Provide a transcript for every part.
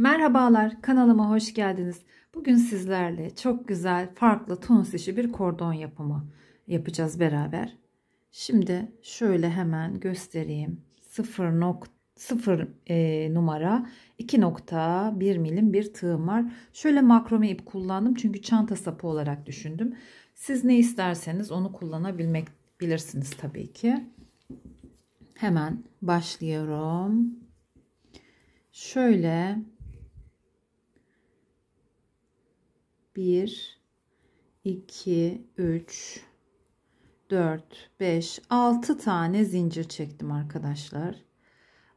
Merhabalar kanalıma hoş geldiniz. Bugün sizlerle çok güzel farklı tunus işi bir kordon yapımı yapacağız beraber. Şimdi şöyle hemen göstereyim. 0, nok 0 e, numara 2.1 milim bir tığım var. Şöyle makrome ip kullandım çünkü çanta sapı olarak düşündüm. Siz ne isterseniz onu kullanabilmek bilirsiniz tabii ki. Hemen başlıyorum. Şöyle 1 2 3 4 5 6 tane zincir çektim arkadaşlar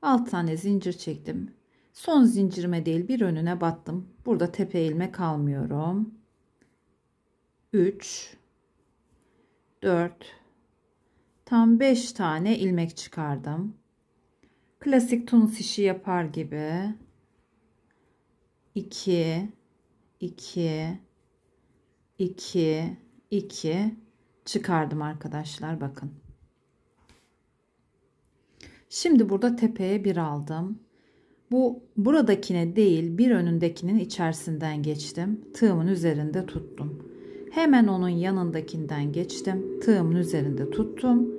6 tane zincir çektim son zincirime değil bir önüne battım burada tepe ilmek almıyorum 3 4 tam 5 tane ilmek çıkardım klasik tunus işi yapar gibi 2 2 2 2 çıkardım arkadaşlar bakın. Şimdi burada tepeye bir aldım. Bu buradakine değil bir önündekinin içerisinden geçtim. Tığımın üzerinde tuttum. Hemen onun yanındakinden geçtim. Tığımın üzerinde tuttum.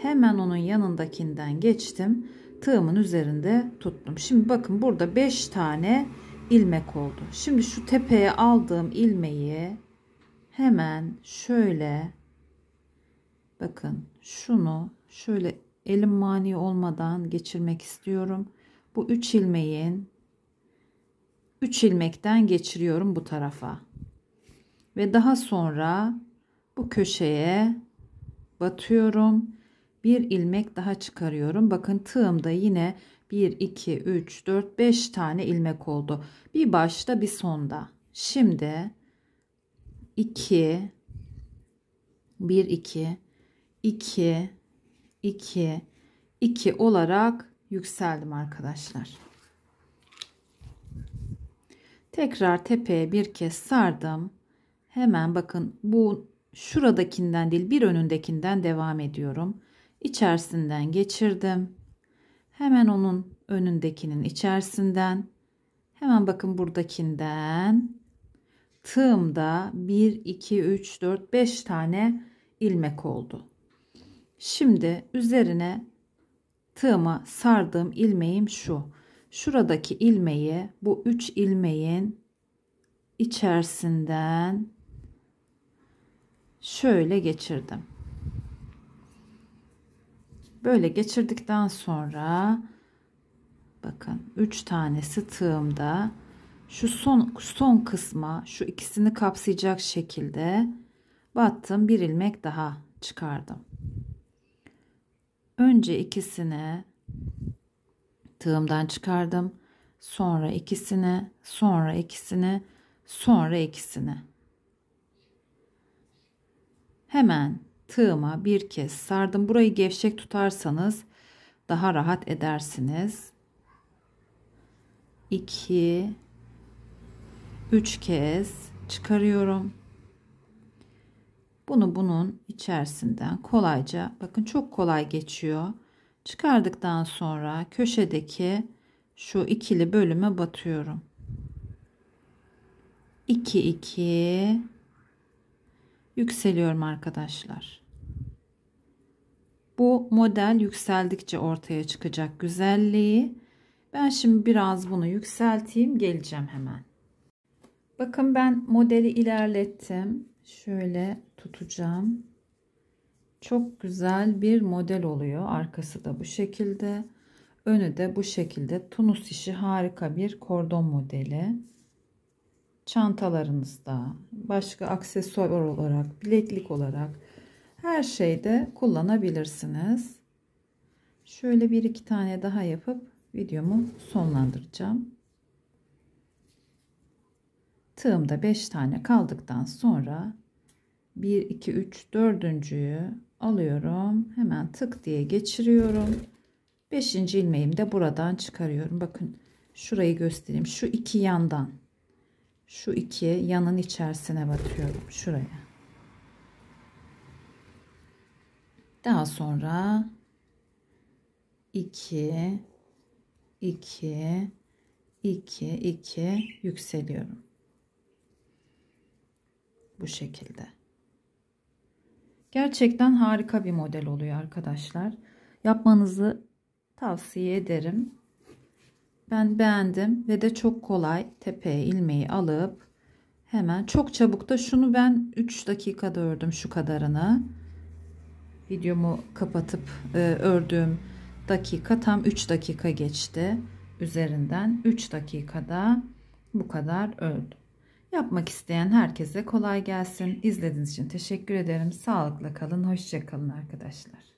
Hemen onun yanındakinden geçtim. Tığımın üzerinde tuttum. Şimdi bakın burada 5 tane ilmek oldu. Şimdi şu tepeye aldığım ilmeği hemen şöyle bakın şunu şöyle elim mani olmadan geçirmek istiyorum. Bu 3 ilmeğin 3 ilmekten geçiriyorum bu tarafa. Ve daha sonra bu köşeye batıyorum bir ilmek daha çıkarıyorum. Bakın tığımda yine 1 2 3 4 5 tane ilmek oldu. Bir başta bir sonda. Şimdi 2 1 2 2 2 2 olarak yükseldim arkadaşlar. Tekrar tepeye bir kez sardım. Hemen bakın bu şuradakinden değil bir önündekinden devam ediyorum içerisinden geçirdim. Hemen onun önündekinin içerisinden hemen bakın buradakinden tığımda 1 2 3 4 5 tane ilmek oldu. Şimdi üzerine tığıma sardığım ilmeğim şu. Şuradaki ilmeği bu 3 ilmeğin içerisinden şöyle geçirdim. Böyle geçirdikten sonra bakın 3 tanesi tığımda şu son son kısma şu ikisini kapsayacak şekilde battım bir ilmek daha çıkardım. Önce ikisini tığımdan çıkardım. Sonra ikisini, sonra ikisini, sonra ikisini. Hemen tığıma bir kez sardım. Burayı gevşek tutarsanız daha rahat edersiniz. 2 3 kez çıkarıyorum. Bunu bunun içerisinden kolayca bakın çok kolay geçiyor. Çıkardıktan sonra köşedeki şu ikili bölüme batıyorum. 2 2 yükseliyorum arkadaşlar. Bu model yükseldikçe ortaya çıkacak güzelliği. Ben şimdi biraz bunu yükselteyim geleceğim hemen. Bakın ben modeli ilerlettim. Şöyle tutacağım. Çok güzel bir model oluyor. Arkası da bu şekilde. Önü de bu şekilde. Tunus işi harika bir kordon modeli çantalarınızda, başka aksesuar olarak, bileklik olarak her şeyde kullanabilirsiniz. Şöyle bir iki tane daha yapıp videomu sonlandıracağım. Tığımda 5 tane kaldıktan sonra 1 2 3 dördüncüyü alıyorum. Hemen tık diye geçiriyorum. 5. ilmeğimi de buradan çıkarıyorum. Bakın şurayı göstereyim. Şu iki yandan şu iki yanın içerisine batıyorum şuraya. Daha sonra 2 2 2 2 yükseliyorum. Bu şekilde. Gerçekten harika bir model oluyor arkadaşlar. Yapmanızı tavsiye ederim. Ben beğendim ve de çok kolay tepeye ilmeği alıp hemen çok çabuk da şunu ben 3 dakikada ördüm şu kadarını. Videomu kapatıp e, ördüğüm dakika tam 3 dakika geçti. Üzerinden 3 dakikada bu kadar ördüm. Yapmak isteyen herkese kolay gelsin. İzlediğiniz için teşekkür ederim. Sağlıkla kalın, Hoşçakalın arkadaşlar.